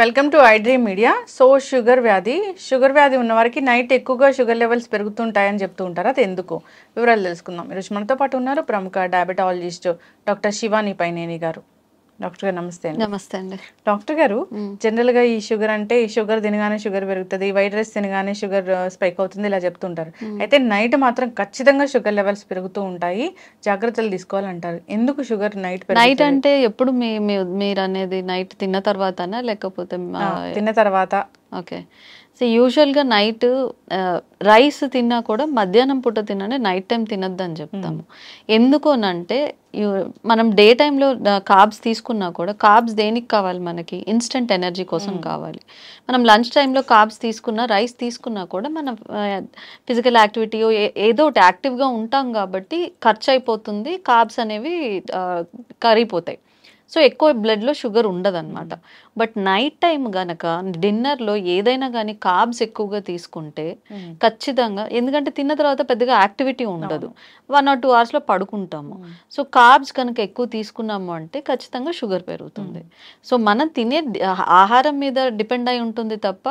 Welcome to iDream media so sugar వ్యాధి sugar వ్యాధి ఉన్నవారికి నైట్ ఎక్కువగా షుగర్ లెవెల్స్ పెరుగుతుంటాయని చెప్తూ ఉంటారు అది ఎందుకు వివరాలు తెలుసుకుందాం ఈరోజు మనతో పాటు ఉన్నారు ప్రముఖ డయాబెటాలజిస్ట్ డాక్టర్ శివాని పైనేని గారు డాక్టర్ గారు నమస్తే అండి నమస్తే అండి డాక్టర్ గారు జనరల్ గా ఈ షుగర్ అంటే ఈ షుగర్ తినగానే షుగర్ పెరుగుతుంది వైట్ రైస్ తినగానే షుగర్ స్పైక్ అవుతుంది ఇలా చెప్తుంటారు అయితే నైట్ మాత్రం ఖచ్చితంగా షుగర్ లెవెల్స్ పెరుగుతూ ఉంటాయి జాగ్రత్తలు తీసుకోవాలంటారు ఎందుకు షుగర్ నైట్ నైట్ అంటే ఎప్పుడు మీ మీరు అనేది నైట్ తిన్న తర్వాతనా లేకపోతే తిన్న తర్వాత ఓకే సో యూజువల్గా నైట్ రైస్ తిన్నా కూడా మధ్యాహ్నం పూట తిననే నైట్ టైం తినద్దు అని చెప్తాము hmm. ఎందుకోనంటే మనం డే టైంలో కాబ్స్ తీసుకున్నా కూడా కాబ్స్ దేనికి కావాలి మనకి ఇన్స్టెంట్ ఎనర్జీ కోసం hmm. కావాలి మనం లంచ్ టైంలో కాబ్స్ తీసుకున్నా రైస్ తీసుకున్నా కూడా మనం ఫిజికల్ యాక్టివిటీ ఏదో ఒకటి యాక్టివ్గా ఉంటాం కాబట్టి ఖర్చు అయిపోతుంది కాబ్స్ అనేవి uh, కరిగిపోతాయి సో ఎక్కువ బ్లడ్లో షుగర్ ఉండదన్నమాట బట్ నైట్ టైం గనక డిన్నర్లో ఏదైనా కానీ కార్బ్స్ ఎక్కువగా తీసుకుంటే hmm. ఖచ్చితంగా ఎందుకంటే తిన్న తర్వాత పెద్దగా యాక్టివిటీ ఉండదు వన్ ఆర్ టూ అవర్స్లో పడుకుంటాము hmm. సో కార్బ్స్ కనుక ఎక్కువ తీసుకున్నాము అంటే ఖచ్చితంగా షుగర్ పెరుగుతుంది hmm. సో మనం తినే ఆహారం మీద డిపెండ్ అయి ఉంటుంది తప్ప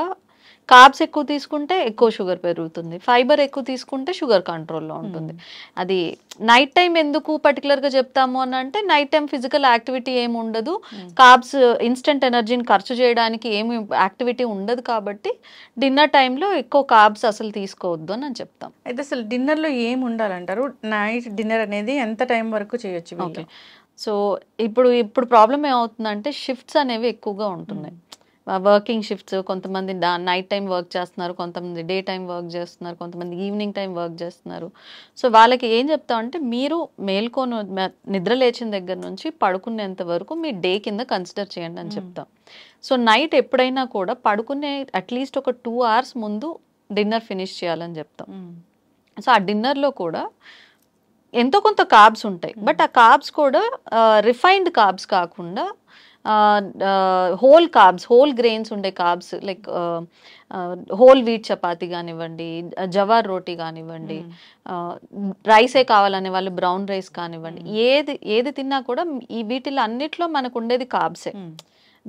కార్బ్స్ ఎక్కువ తీసుకుంటే ఎక్కువ షుగర్ పెరుగుతుంది ఫైబర్ ఎక్కువ తీసుకుంటే షుగర్ కంట్రోల్లో ఉంటుంది hmm. అది నైట్ టైం ఎందుకు పర్టికులర్గా చెప్తాము అని అంటే నైట్ టైం ఫిజికల్ యాక్టివిటీ ఏమి ఉండదు కార్బ్స్ ఇన్స్టెంట్ ఎనర్జీని ఖర్చు చేయడానికి ఏమి యాక్టివిటీ ఉండదు కాబట్టి డిన్నర్ టైంలో ఎక్కువ కార్బ్స్ అసలు తీసుకోవద్దు అని అని చెప్తాం అయితే అసలు డిన్నర్లో ఏమి ఉండాలంటారు నైట్ డిన్నర్ అనేది ఎంత టైం వరకు చేయొచ్చు ఓకే సో ఇప్పుడు ఇప్పుడు ప్రాబ్లం ఏమవుతుందంటే షిఫ్ట్స్ అనేవి ఎక్కువగా ఉంటున్నాయి hmm. వర్కింగ్ షిఫ్ట్స్ కొంతమంది నైట్ టైం వర్క్ చేస్తున్నారు కొంతమంది డే టైం వర్క్ చేస్తున్నారు కొంతమంది ఈవినింగ్ టైం వర్క్ చేస్తున్నారు సో వాళ్ళకి ఏం చెప్తాం అంటే మీరు మేల్కొని నిద్ర లేచిన దగ్గర నుంచి పడుకునేంత వరకు మీ డే కింద కన్సిడర్ చేయండి అని చెప్తాం సో నైట్ ఎప్పుడైనా కూడా పడుకునే అట్లీస్ట్ ఒక టూ అవర్స్ ముందు డిన్నర్ ఫినిష్ చేయాలని చెప్తాం సో ఆ డిన్నర్లో కూడా ఎంతో కొంత కాబ్స్ ఉంటాయి బట్ ఆ కాబ్స్ కూడా రిఫైన్డ్ కాబ్స్ కాకుండా హోల్ కాబ్స్ హోల్ గ్రెయిన్స్ ఉండే carbs like whole wheat chapati కానివ్వండి జవార్ రోటీ కానివ్వండి రైసే hmm. కావాలనే వాళ్ళు బ్రౌన్ రైస్ కానివ్వండి hmm. ఏది ఏది తిన్నా కూడా ఈ వీటిలో అన్నిట్లో మనకు ఉండేది కాబ్సే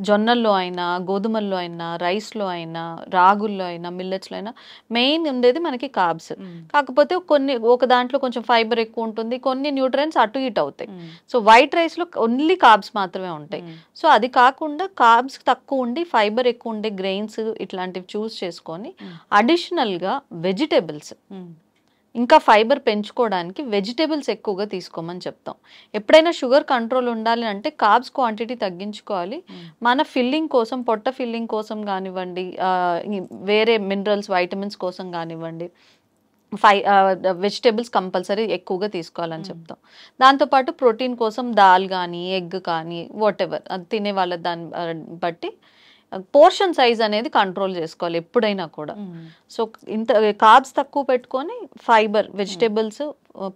జొన్నల్లో అయినా గోధుమల్లో అయినా రైస్లో అయినా రాగుల్లో అయినా మిల్లెట్స్లో అయినా మెయిన్ ఉండేది మనకి కార్బ్స్ కాకపోతే కొన్ని ఒక దాంట్లో కొంచెం ఫైబర్ ఎక్కువ ఉంటుంది కొన్ని న్యూట్రియన్స్ అటు ఇటు అవుతాయి సో వైట్ రైస్లో ఓన్లీ కార్బ్స్ మాత్రమే ఉంటాయి సో అది కాకుండా కార్బ్స్ తక్కువ ఉండి ఫైబర్ ఎక్కువ ఉండే గ్రెయిన్స్ ఇట్లాంటివి చూస్ చేసుకొని అడిషనల్గా వెజిటేబుల్స్ ఇంకా ఫైబర్ పెంచుకోవడానికి వెజిటేబుల్స్ ఎక్కువగా తీసుకోమని చెప్తాం ఎప్పుడైనా షుగర్ కంట్రోల్ ఉండాలి అంటే కార్బ్స్ క్వాంటిటీ తగ్గించుకోవాలి మన ఫిల్లింగ్ కోసం పొట్ట ఫిల్లింగ్ కోసం కానివ్వండి వేరే మినరల్స్ వైటమిన్స్ కోసం కానివ్వండి ఫై వెజిటేబుల్స్ కంపల్సరీ ఎక్కువగా తీసుకోవాలని చెప్తాం దాంతోపాటు ప్రోటీన్ కోసం దాల్ కానీ ఎగ్ కానీ వాటెవర్ అది తినే వాళ్ళ దాన్ని బట్టి పోర్షన్ సైజ్ అనేది కంట్రోల్ చేసుకోవాలి ఎప్పుడైనా కూడా hmm. సో ఇంత కార్బ్స్ తక్కువ పెట్టుకొని ఫైబర్ వెజిటేబుల్స్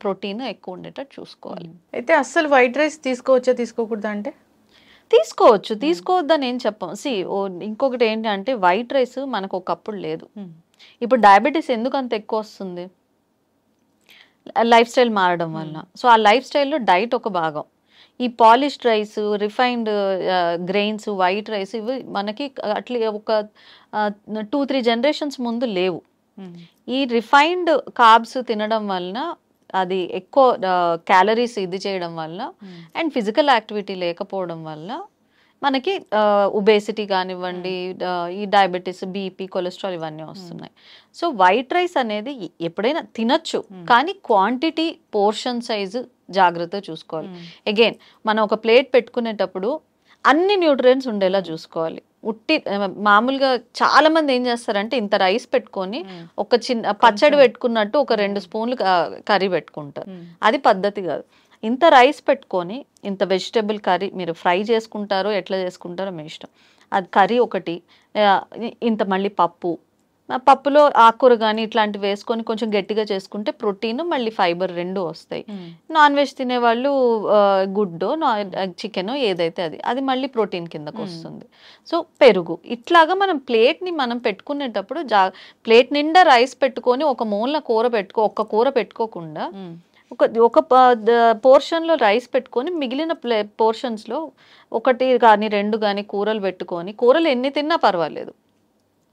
ప్రోటీన్ ఎక్కువ ఉండేటట్టు చూసుకోవాలి hmm. అయితే అస్సలు వైట్ రైస్ తీసుకోవచ్చా తీసుకోకూడదా అంటే తీసుకోవచ్చు hmm. తీసుకోవద్దని ఏం చెప్పం సి ఇంకొకటి ఏంటంటే వైట్ రైస్ మనకు ఒకప్పుడు లేదు ఇప్పుడు డయాబెటీస్ ఎందుకు అంత ఎక్కువ వస్తుంది లైఫ్ స్టైల్ మారడం వల్ల సో ఆ లైఫ్ స్టైల్లో డైట్ ఒక భాగం ఈ polished rice refined grains white rice ఇవి మనకి అట్లా ఒక టూ త్రీ జనరేషన్స్ ముందు లేవు ఈ రిఫైన్డ్ కార్బ్స్ తినడం వలన అది ఎక్కువ క్యాలరీస్ ఇది చేయడం వలన అండ్ ఫిజికల్ యాక్టివిటీ లేకపోవడం వల్ల మనకి ఒబేసిటీ కానివ్వండి ఈ డయాబెటీస్ బీపీ కొలెస్ట్రాల్ ఇవన్నీ వస్తున్నాయి సో వైట్ రైస్ అనేది ఎప్పుడైనా తినచ్చు కానీ క్వాంటిటీ పోర్షన్ సైజు జాగ్రత్త చూసుకోవాలి అగైన్ మనం ఒక ప్లేట్ పెట్టుకునేటప్పుడు అన్ని న్యూట్రియన్స్ ఉండేలా చూసుకోవాలి ఉట్టి మామూలుగా చాలా మంది ఏం చేస్తారంటే ఇంత రైస్ పెట్టుకొని ఒక చిన్న పచ్చడి పెట్టుకున్నట్టు ఒక రెండు స్పూన్లు కర్రీ పెట్టుకుంటారు అది పద్ధతి కాదు ఇంత రైస్ పెట్టుకొని ఇంత వెజిటేబుల్ కర్రీ మీరు ఫ్రై చేసుకుంటారో ఎట్లా చేసుకుంటారో మీ ఇష్టం అది కర్రీ ఒకటి ఇంత మళ్ళీ పప్పు పప్పులో ఆకుకూర కానీ ఇట్లాంటివి వేసుకొని కొంచెం గట్టిగా చేసుకుంటే ప్రోటీన్ మళ్ళీ ఫైబర్ రెండు వస్తాయి నాన్ వెజ్ తినేవాళ్ళు గుడ్డు చికెన్ ఏదైతే అది అది మళ్ళీ ప్రోటీన్ కిందకు వస్తుంది సో పెరుగు ఇట్లాగా మనం ప్లేట్ని మనం పెట్టుకునేటప్పుడు జా ప్లేట్ నిండా రైస్ పెట్టుకొని ఒక మూలన కూర పెట్టుకో ఒక్క కూర పెట్టుకోకుండా ఒక ఒక పోర్షన్లో రైస్ పెట్టుకొని మిగిలిన ప్లే పోర్షన్స్లో ఒకటి కానీ రెండు కానీ కూరలు పెట్టుకొని కూరలు ఎన్ని తిన్నా పర్వాలేదు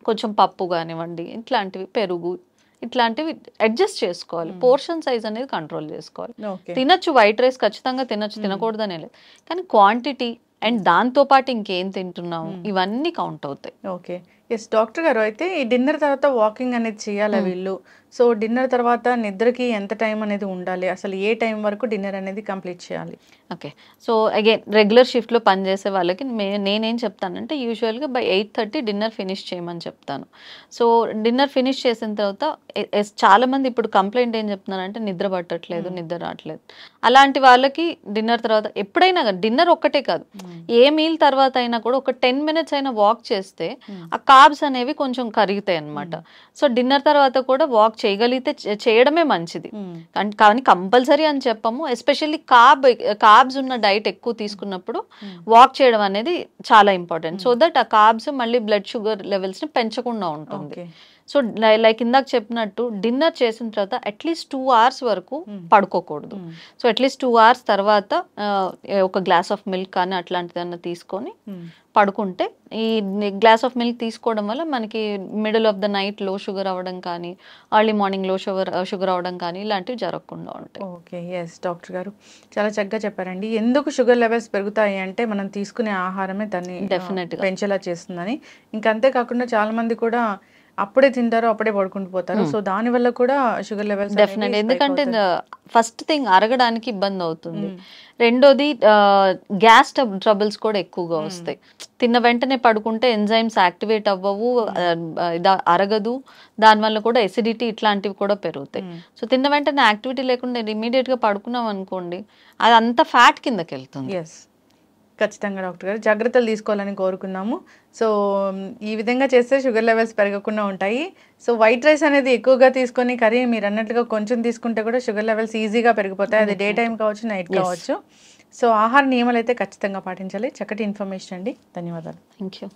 కొంచెం పప్పు కానివ్వండి ఇట్లాంటివి పెరుగు ఇట్లాంటివి అడ్జస్ట్ చేసుకోవాలి పోర్షన్ సైజ్ అనేది కంట్రోల్ చేసుకోవాలి తినచ్చు వైట్ రైస్ ఖచ్చితంగా తినచ్చు తినకూడదనే లేదు కానీ క్వాంటిటీ అండ్ దాంతో పాటు ఇంకేం తింటున్నాము ఇవన్నీ కౌంట్ అవుతాయి ఓకే ఎస్ డాక్టర్ గారు అయితే ఈ డిన్నర్ తర్వాత వాకింగ్ అనేది చేయాలా వీళ్ళు సో డిన్నర్ తర్వాత నిద్రకి ఎంత టైం అనేది ఉండాలి అసలు ఏ టైం వరకు డిన్నర్ అనేది కంప్లీట్ చేయాలి ఓకే సో అగైన్ రెగ్యులర్ షిఫ్ట్లో పనిచేసే వాళ్ళకి నేనేం చెప్తానంటే యూజువల్గా by eight thirty dinner finish చేయమని చెప్తాను సో డిన్నర్ ఫినిష్ చేసిన తర్వాత చాలామంది ఇప్పుడు కంప్లైంట్ ఏం చెప్తున్నారంటే నిద్ర పట్టట్లేదు నిద్ర రావట్లేదు అలాంటి వాళ్ళకి డిన్నర్ తర్వాత ఎప్పుడైనా కానీ డిన్నర్ ఒక్కటే కాదు ఏ మీల్ తర్వాత అయినా కూడా ఒక టెన్ మినిట్స్ అయినా వాక్ చేస్తే ఆ కార్బ్స్ అనేవి కొంచెం కరిగితాయి అనమాట సో డిన్నర్ తర్వాత కూడా వాక్ చేయగలిగితే చేయడమే మంచిది కానీ కంపల్సరీ అని చెప్పము ఎస్పెషల్లీ కాబ్ కాబ్స్ ఉన్న డైట్ ఎక్కువ తీసుకున్నప్పుడు వాక్ చేయడం అనేది చాలా ఇంపార్టెంట్ సో దట్ ఆ కాబ్స్ మళ్ళీ బ్లడ్ షుగర్ ని పెంచకుండా ఉంటుంది సో లైక్ ఇందాక చెప్పినట్టు డిన్నర్ చేసిన తర్వాత అట్లీస్ట్ టూ అవర్స్ వరకు hmm. పడుకోకూడదు సో అట్లీస్ట్ టూ అవర్స్ తర్వాత ఒక గ్లాస్ ఆఫ్ మిల్క్ కానీ అట్లాంటిది అన్న తీసుకొని hmm. పడుకుంటే ఈ గ్లాస్ ఆఫ్ మిల్క్ తీసుకోవడం వల్ల మనకి మిడిల్ ఆఫ్ ద నైట్ లో షుగర్ అవ్వడం కానీ అర్లీ మార్నింగ్ లో షుగర్ షుగర్ అవ్వడం కానీ ఇలాంటివి జరగకుండా ఉంటాయి ఓకే ఎస్ డాక్టర్ గారు చాలా చక్కగా చెప్పారండి ఎందుకు షుగర్ లెవెల్స్ పెరుగుతాయి అంటే మనం తీసుకునే ఆహారమే దాన్ని డెఫినెట్గా పెంచేలా చేస్తుందని ఇంకంతేకాకుండా చాలామంది కూడా అప్పుడే తింటారు అప్పుడే పడుకుంటూ పోతారు hmm. సో దాని వల్ల కూడా షుగర్ లెవెల్స్ డెఫినెట్ ఎందుకంటే ఫస్ట్ థింగ్ అరగడానికి ఇబ్బంది అవుతుంది hmm. రెండోది గ్యాస్ ట్రబుల్స్ కూడా ఎక్కువగా hmm. వస్తాయి తిన్న వెంటనే పడుకుంటే ఎంజైమ్స్ యాక్టివేట్ అవ్వవు అరగదు దానివల్ల కూడా ఎసిడిటీ ఇట్లాంటివి కూడా పెరుగుతాయి సో తిన్న వెంటనే యాక్టివిటీ లేకుండా గా పడుకున్నాం అనుకోండి అది అంత ఫ్యాట్ కిందకి వెళ్తుంది ఖచ్చితంగా డాక్టర్ గారు జాగ్రత్తలు తీసుకోవాలని కోరుకున్నాము సో ఈ విధంగా చేస్తే షుగర్ లెవెల్స్ పెరగకుండా ఉంటాయి సో వైట్ రైస్ అనేది ఎక్కువగా తీసుకొని కర్రీ మీరు అన్నట్లుగా కొంచెం తీసుకుంటే కూడా షుగర్ లెవెల్స్ ఈజీగా పెరిగిపోతాయి అది డే టైం కావచ్చు నైట్ కావచ్చు సో ఆహార నియమాలు అయితే ఖచ్చితంగా పాటించాలి చక్కటి ఇన్ఫర్మేషన్ అండి ధన్యవాదాలు థ్యాంక్ యూ